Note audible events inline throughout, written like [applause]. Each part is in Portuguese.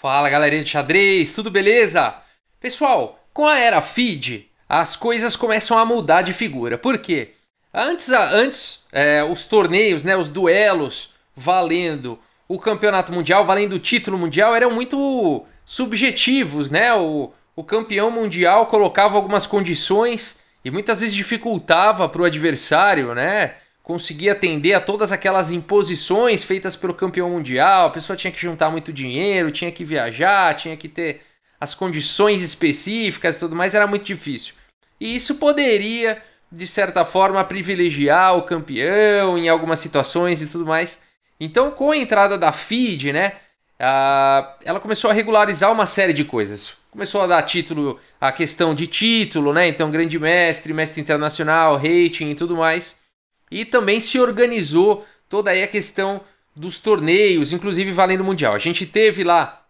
Fala galerinha de xadrez, tudo beleza? Pessoal, com a era feed, as coisas começam a mudar de figura. Por quê? Antes, antes é, os torneios, né, os duelos valendo o campeonato mundial, valendo o título mundial, eram muito subjetivos, né? O, o campeão mundial colocava algumas condições e muitas vezes dificultava para o adversário, né? conseguir atender a todas aquelas imposições feitas pelo campeão mundial, a pessoa tinha que juntar muito dinheiro, tinha que viajar, tinha que ter as condições específicas e tudo mais, era muito difícil. E isso poderia, de certa forma, privilegiar o campeão em algumas situações e tudo mais. Então, com a entrada da FID, né, ela começou a regularizar uma série de coisas. Começou a dar título, a questão de título, né? Então, grande mestre, mestre internacional, rating e tudo mais. E também se organizou toda aí a questão dos torneios, inclusive valendo mundial. A gente teve lá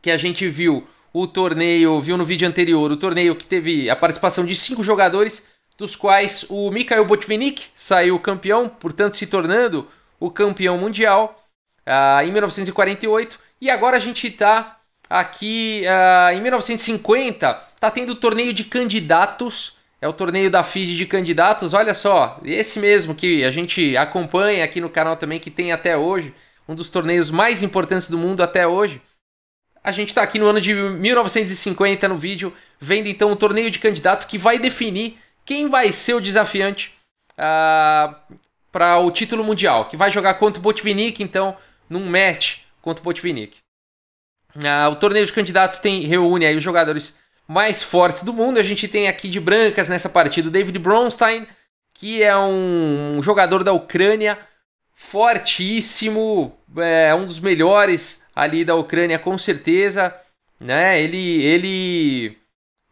que a gente viu o torneio, viu no vídeo anterior, o torneio que teve a participação de cinco jogadores, dos quais o Mikhail Botvinnik saiu campeão, portanto se tornando o campeão mundial uh, em 1948. E agora a gente está aqui uh, em 1950, está tendo o torneio de candidatos é o torneio da FIG de candidatos, olha só, esse mesmo que a gente acompanha aqui no canal também, que tem até hoje, um dos torneios mais importantes do mundo até hoje. A gente está aqui no ano de 1950 no vídeo, vendo então o um torneio de candidatos que vai definir quem vai ser o desafiante uh, ah, para o título mundial, que vai jogar contra o Botvinnik, então, num match contra o Botvinnik. Uh, o torneio de candidatos tem, reúne aí os jogadores mais fortes do mundo. A gente tem aqui de brancas nessa partida o David Bronstein, que é um jogador da Ucrânia fortíssimo, é um dos melhores ali da Ucrânia com certeza, né? Ele, ele,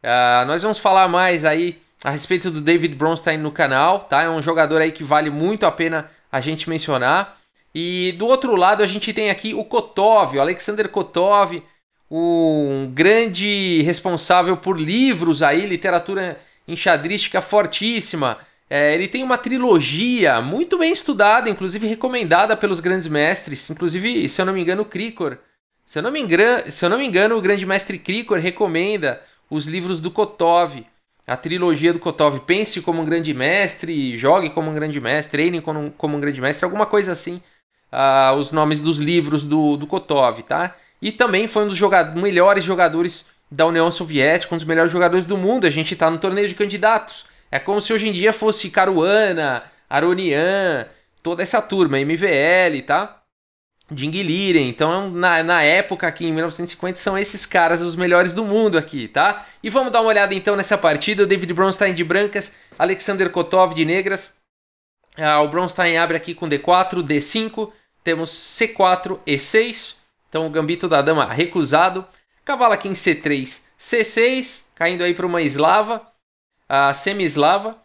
uh, nós vamos falar mais aí a respeito do David Bronstein no canal, tá? É um jogador aí que vale muito a pena a gente mencionar. E do outro lado a gente tem aqui o Kotov, o Alexander Kotov, um grande responsável por livros aí, literatura enxadrística fortíssima. É, ele tem uma trilogia muito bem estudada, inclusive recomendada pelos grandes mestres, inclusive, se eu não me engano, o Cricor. Se eu não me engano, se eu não me engano o grande mestre Cricor recomenda os livros do Kotov. A trilogia do Kotov, pense como um grande mestre, jogue como um grande mestre, treine como um, como um grande mestre, alguma coisa assim. Ah, os nomes dos livros do, do Kotov, tá? E também foi um dos melhores jogadores da União Soviética, um dos melhores jogadores do mundo. A gente está no torneio de candidatos. É como se hoje em dia fosse Caruana, Aronian, toda essa turma, MVL, tá? Dinguiliren. Então, é na, na época aqui, em 1950, são esses caras os melhores do mundo aqui, tá? E vamos dar uma olhada então nessa partida. David Bronstein tá de brancas, Alexander Kotov de negras. Ah, o Bronstein tá abre aqui com D4, D5. Temos C4, E6. Então o gambito da dama recusado. Cavalo aqui em C3, C6, caindo aí para uma eslava, a semi-eslava.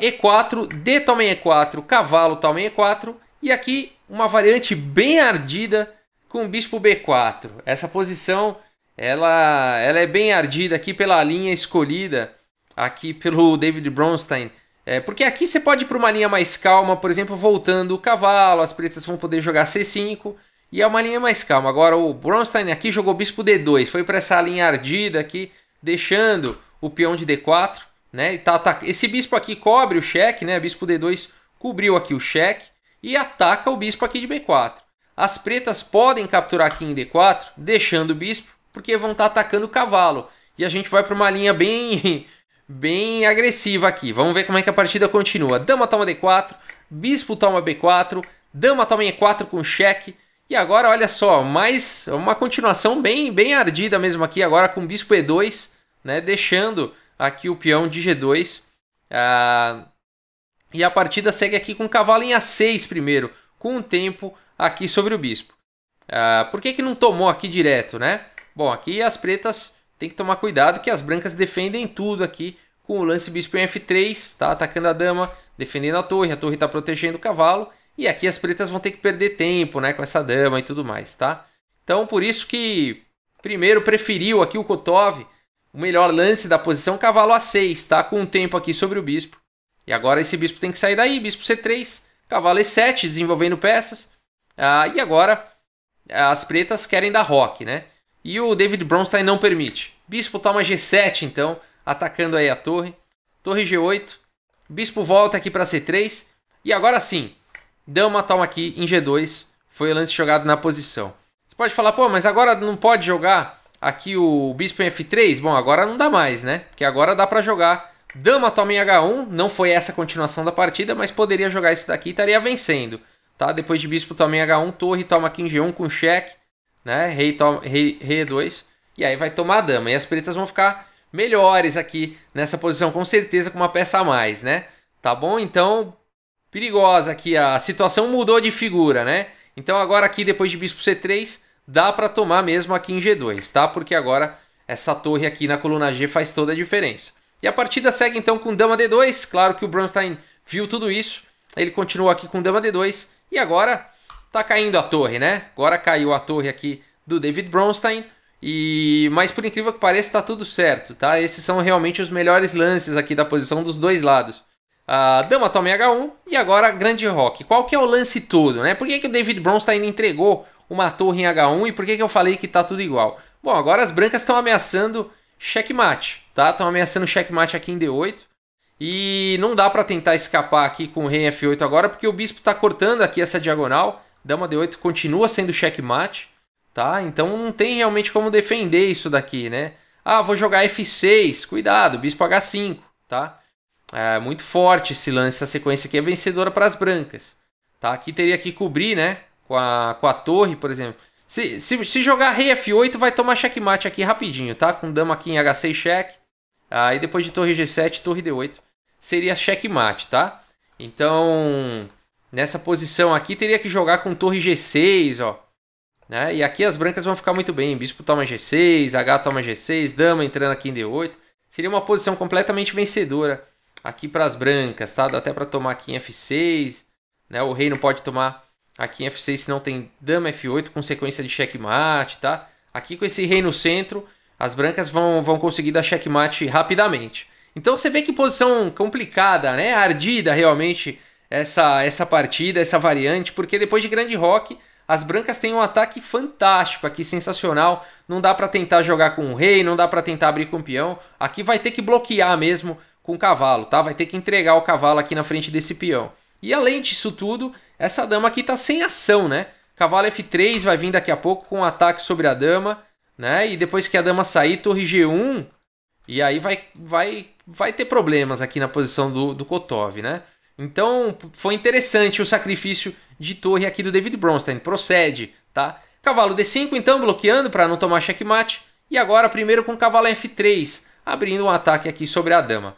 E4, D toma em E4, cavalo toma em E4. E aqui uma variante bem ardida com o bispo B4. Essa posição ela, ela é bem ardida aqui pela linha escolhida aqui pelo David Bronstein. É, porque aqui você pode ir para uma linha mais calma, por exemplo, voltando o cavalo, as pretas vão poder jogar C5. E é uma linha mais calma. Agora o Bronstein aqui jogou bispo D2. Foi para essa linha ardida aqui, deixando o peão de D4. Né? E tá, tá, esse bispo aqui cobre o cheque, né? Bispo D2 cobriu aqui o cheque e ataca o bispo aqui de B4. As pretas podem capturar aqui em D4, deixando o bispo, porque vão estar tá atacando o cavalo. E a gente vai para uma linha bem [laughs] bem agressiva aqui. Vamos ver como é que a partida continua. Dama toma D4, bispo toma B4, dama toma E4 com cheque, e agora, olha só, mais uma continuação bem, bem ardida mesmo aqui, agora com Bispo E2, né, deixando aqui o peão de G2. Ah, e a partida segue aqui com cavalo em A6 primeiro, com um tempo aqui sobre o Bispo. Ah, por que, que não tomou aqui direto, né? Bom, aqui as pretas tem que tomar cuidado que as brancas defendem tudo aqui com o lance Bispo em F3, tá atacando a dama, defendendo a torre, a torre está protegendo o cavalo. E aqui as pretas vão ter que perder tempo, né, com essa dama e tudo mais, tá? Então, por isso que primeiro preferiu aqui o Kotov, o melhor lance da posição, cavalo A6, tá? Com um tempo aqui sobre o bispo. E agora esse bispo tem que sair daí, bispo C3, cavalo E7, desenvolvendo peças. Ah, e agora as pretas querem dar rock, né? E o David Bronstein não permite. Bispo toma G7, então, atacando aí a torre. Torre G8. Bispo volta aqui para C3. E agora sim, deu uma toma aqui em G2, foi o lance jogado na posição. Você pode falar, pô, mas agora não pode jogar aqui o bispo em F3? Bom, agora não dá mais, né? Porque agora dá para jogar dama toma em H1, não foi essa a continuação da partida, mas poderia jogar isso daqui e estaria vencendo. Tá? Depois de bispo toma em H1, torre toma aqui em G1 com cheque, né? Rei, toma, rei, rei E2, e aí vai tomar a dama. E as pretas vão ficar melhores aqui nessa posição, com certeza com uma peça a mais, né? Tá bom? Então, perigosa aqui. A situação mudou de figura, né? Então agora aqui, depois de bispo C3, dá para tomar mesmo aqui em G2, tá? Porque agora essa torre aqui na coluna G faz toda a diferença. E a partida segue então com dama D2. Claro que o Bronstein viu tudo isso. Ele continua aqui com dama D2. E agora tá caindo a torre, né? Agora caiu a torre aqui do David Bronstein. E... Mas por incrível que pareça, tá tudo certo, tá? Esses são realmente os melhores lances aqui da posição dos dois lados a ah, Dama Tome H1 e agora Grande Rock. Qual que é o lance todo, né? Por que, que o David Bronstein tá entregou uma torre em H1 e por que, que eu falei que tá tudo igual? Bom, agora as brancas estão ameaçando checkmate, tá? Estão ameaçando checkmate aqui em D8. E não dá para tentar escapar aqui com o rei F8 agora, porque o bispo tá cortando aqui essa diagonal. Dama D8 continua sendo checkmate, tá? Então não tem realmente como defender isso daqui, né? Ah, vou jogar F6, cuidado, bispo H5, tá? É muito forte esse lance, essa sequência aqui é vencedora para as brancas. Tá? Aqui teria que cobrir, né? Com a, com a torre, por exemplo. Se, se, se jogar rei F8, vai tomar checkmate aqui rapidinho, tá? Com dama aqui em H6 cheque. Aí depois de torre G7, torre D8, seria checkmate, tá? Então, nessa posição aqui, teria que jogar com torre G6, ó. Né? E aqui as brancas vão ficar muito bem. Bispo toma G6, H toma G6, dama entrando aqui em D8. Seria uma posição completamente vencedora aqui para as brancas, tá? Dá até para tomar aqui em F6, né? O rei não pode tomar aqui em F6 se não tem dama F8 com sequência de checkmate, tá? Aqui com esse rei no centro, as brancas vão, vão conseguir dar checkmate rapidamente. Então você vê que posição complicada, né? Ardida realmente essa, essa partida, essa variante, porque depois de grande rock, as brancas têm um ataque fantástico aqui, sensacional. Não dá para tentar jogar com o rei, não dá para tentar abrir com o peão. Aqui vai ter que bloquear mesmo com o cavalo, tá? Vai ter que entregar o cavalo aqui na frente desse peão. E além disso tudo, essa dama aqui tá sem ação, né? Cavalo F3 vai vir daqui a pouco com um ataque sobre a dama, né? E depois que a dama sair, torre G1, e aí vai, vai, vai ter problemas aqui na posição do, do Kotov, né? Então foi interessante o sacrifício de torre aqui do David Bronstein. Procede, tá? Cavalo D5 então bloqueando para não tomar checkmate. E agora primeiro com cavalo F3, abrindo um ataque aqui sobre a dama.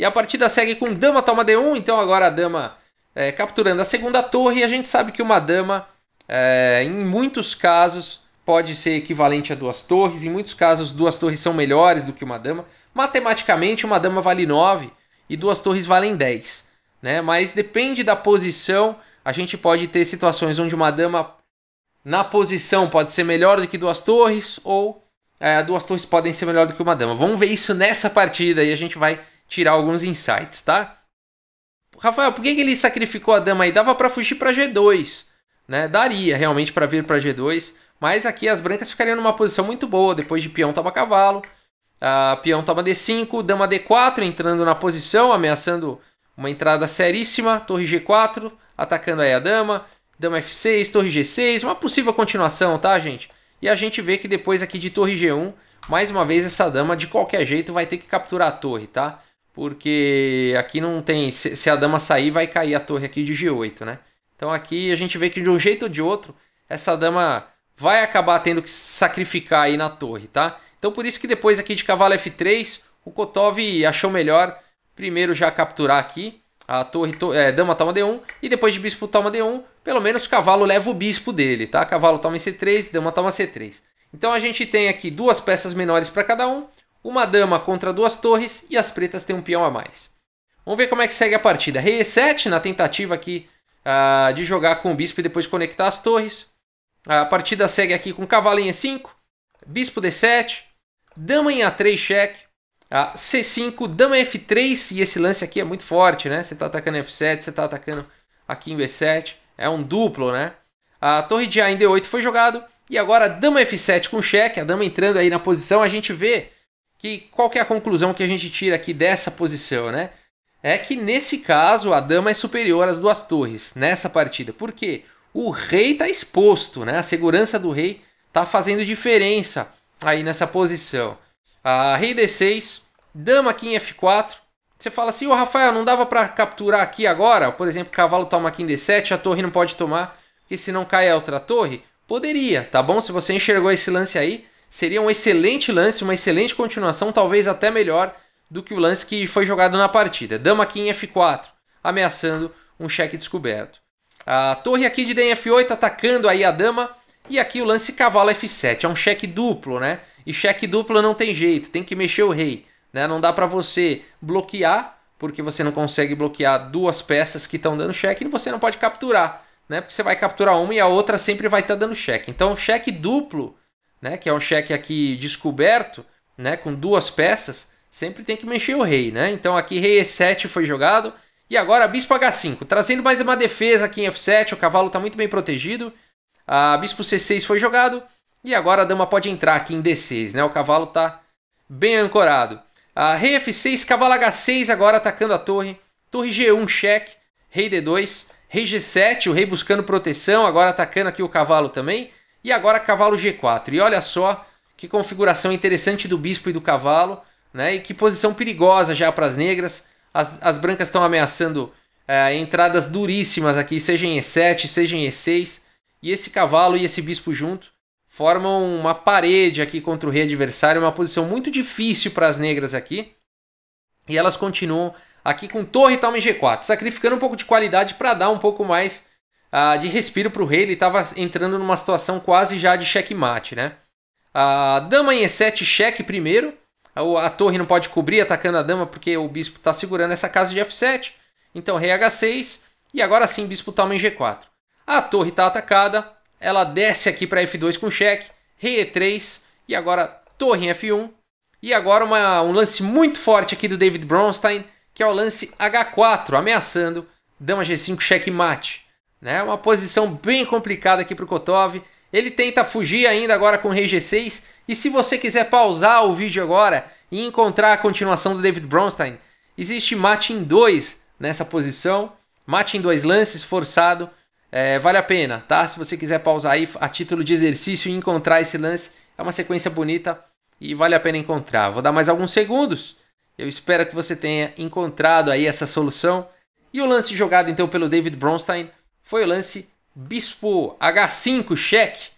E a partida segue com dama toma d1, então agora a dama é, capturando a segunda torre. E a gente sabe que uma dama, é, em muitos casos, pode ser equivalente a duas torres. Em muitos casos, duas torres são melhores do que uma dama. Matematicamente, uma dama vale 9 e duas torres valem 10. Né? Mas depende da posição, a gente pode ter situações onde uma dama na posição pode ser melhor do que duas torres ou é, duas torres podem ser melhor do que uma dama. Vamos ver isso nessa partida e a gente vai tirar alguns insights, tá? Rafael, por que, que ele sacrificou a dama aí? Dava para fugir para G2, né? Daria realmente para vir para G2, mas aqui as brancas ficariam numa posição muito boa, depois de peão toma cavalo, uh, peão toma D5, dama D4 entrando na posição, ameaçando uma entrada seríssima, torre G4, atacando aí a dama, dama F6, torre G6, uma possível continuação, tá gente? E a gente vê que depois aqui de torre G1, mais uma vez essa dama de qualquer jeito vai ter que capturar a torre, tá? porque aqui não tem. Se, a dama sair, vai cair a torre aqui de G8, né? Então aqui a gente vê que de um jeito ou de outro, essa dama vai acabar tendo que sacrificar aí na torre, tá? Então por isso que depois aqui de cavalo F3, o Kotov achou melhor primeiro já capturar aqui. A torre, to, é, dama toma D1 e depois de bispo toma D1, pelo menos o cavalo leva o bispo dele, tá? Cavalo toma C3, dama toma C3. Então a gente tem aqui duas peças menores para cada um uma dama contra duas torres e as pretas têm um peão a mais. Vamos ver como é que segue a partida. Rei E7 na tentativa aqui uh, de jogar com o bispo e depois conectar as torres. A partida segue aqui com cavalo em E5, bispo D7, dama em A3 cheque, uh, C5, dama F3 e esse lance aqui é muito forte, né? Você está atacando F7, você está atacando aqui em B7. É um duplo, né? A torre de A em D8 foi jogado e agora dama F7 com cheque, a dama entrando aí na posição, a gente vê que qual que é a conclusão que a gente tira aqui dessa posição, né? É que nesse caso a dama é superior às duas torres nessa partida. Por quê? O rei está exposto, né? A segurança do rei está fazendo diferença aí nessa posição. A rei D6, dama aqui em F4. Você fala assim, ô Rafael, não dava para capturar aqui agora? Por exemplo, cavalo toma aqui em D7, a torre não pode tomar, porque se não cai a outra torre. Poderia, tá bom? Se você enxergou esse lance aí, seria um excelente lance, uma excelente continuação, talvez até melhor do que o lance que foi jogado na partida. Dama aqui em F4, ameaçando um cheque descoberto. A torre aqui de Dama F8 atacando aí a dama. E aqui o lance cavalo F7, é um cheque duplo, né? E cheque duplo não tem jeito, tem que mexer o rei. Né? Não dá para você bloquear, porque você não consegue bloquear duas peças que estão dando cheque e você não pode capturar. Né? Porque você vai capturar uma e a outra sempre vai estar tá dando cheque. Então, cheque duplo né, que é um cheque aqui descoberto, né, com duas peças, sempre tem que mexer o rei, né? Então aqui rei e7 foi jogado e agora bispo h5, trazendo mais uma defesa aqui em f7, o cavalo está muito bem protegido. A bispo c6 foi jogado e agora a dama pode entrar aqui em d6, né? O cavalo está bem ancorado. A rei f6, cavalo h6 agora atacando a torre. Torre g1 cheque, rei d2, rei g7, o rei buscando proteção, agora atacando aqui o cavalo também. E agora cavalo G4. E olha só que configuração interessante do bispo e do cavalo, né? E que posição perigosa já para as negras. As, as brancas estão ameaçando é, entradas duríssimas aqui, seja em E7, seja em E6. E esse cavalo e esse bispo junto formam uma parede aqui contra o rei adversário, uma posição muito difícil para as negras aqui. E elas continuam aqui com torre e tal em G4, sacrificando um pouco de qualidade para dar um pouco mais ah, de respiro para o rei, ele estava entrando numa situação quase já de checkmate, né? A dama em E7 cheque primeiro, a, a torre não pode cobrir atacando a dama porque o bispo está segurando essa casa de F7, então rei H6 e agora sim bispo toma em G4. A torre está atacada, ela desce aqui para F2 com cheque, rei E3 e agora torre em F1. E agora uma, um lance muito forte aqui do David Bronstein, que é o lance H4, ameaçando dama G5 cheque mate. Né? Uma posição bem complicada aqui para o Kotov. Ele tenta fugir ainda agora com o rei G6. E se você quiser pausar o vídeo agora e encontrar a continuação do David Bronstein, existe mate em 2 nessa posição. Mate em dois lances forçado. É, vale a pena, tá? Se você quiser pausar aí a título de exercício e encontrar esse lance, é uma sequência bonita e vale a pena encontrar. Vou dar mais alguns segundos. Eu espero que você tenha encontrado aí essa solução. E o lance jogado então pelo David Bronstein foi o lance Bispo H5 cheque.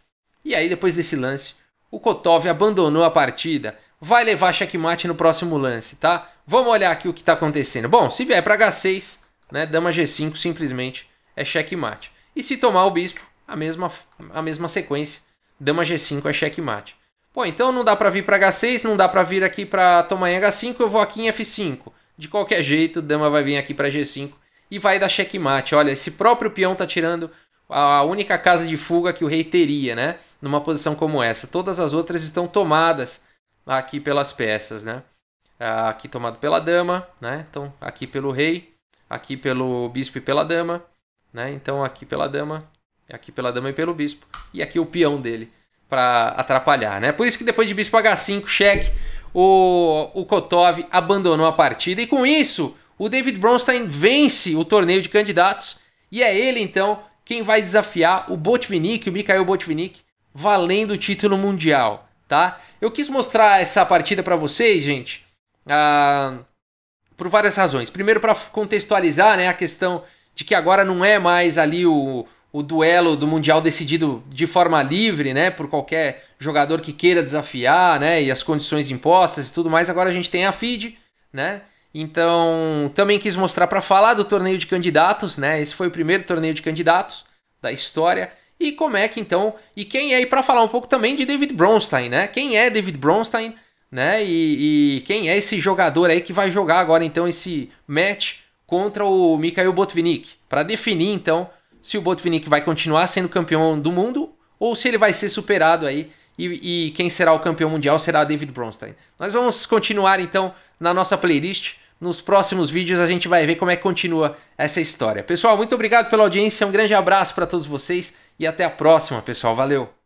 E aí depois desse lance, o Kotov abandonou a partida. Vai levar checkmate no próximo lance, tá? Vamos olhar aqui o que está acontecendo. Bom, se vier para H6, né, dama G5 simplesmente é checkmate. E se tomar o bispo, a mesma, a mesma sequência, dama G5 é checkmate. Bom, então não dá para vir para H6, não dá para vir aqui para tomar em H5, eu vou aqui em F5. De qualquer jeito, dama vai vir aqui para G5 e vai dar checkmate. Olha, esse próprio peão está tirando a única casa de fuga que o rei teria, né? Numa posição como essa. Todas as outras estão tomadas aqui pelas peças, né? Ah, aqui tomado pela dama, né? Então, aqui pelo rei, aqui pelo bispo e pela dama, né? Então, aqui pela dama, aqui pela dama e pelo bispo. E aqui o peão dele para atrapalhar, né? Por isso que depois de bispo H5, cheque, o, o Kotov abandonou a partida. E com isso, o David Bronstein vence o torneio de candidatos e é ele então quem vai desafiar o Botvinnik, o Mikhail Botvinnik, valendo o título mundial, tá? Eu quis mostrar essa partida para vocês, gente, ah, por várias razões. Primeiro para contextualizar, né, a questão de que agora não é mais ali o, o duelo do mundial decidido de forma livre, né, por qualquer jogador que queira desafiar, né, e as condições impostas e tudo mais. Agora a gente tem a FIDE, né? Então, também quis mostrar para falar do torneio de candidatos, né? Esse foi o primeiro torneio de candidatos da história. E como é que então, e quem é, e para falar um pouco também de David Bronstein, né? Quem é David Bronstein, né? E, e, quem é esse jogador aí que vai jogar agora então esse match contra o Mikhail Botvinnik, para definir então se o Botvinnik vai continuar sendo campeão do mundo ou se ele vai ser superado aí e, e quem será o campeão mundial será David Bronstein. Nós vamos continuar então na nossa playlist nos próximos vídeos a gente vai ver como é que continua essa história. Pessoal, muito obrigado pela audiência, um grande abraço para todos vocês e até a próxima, pessoal. Valeu!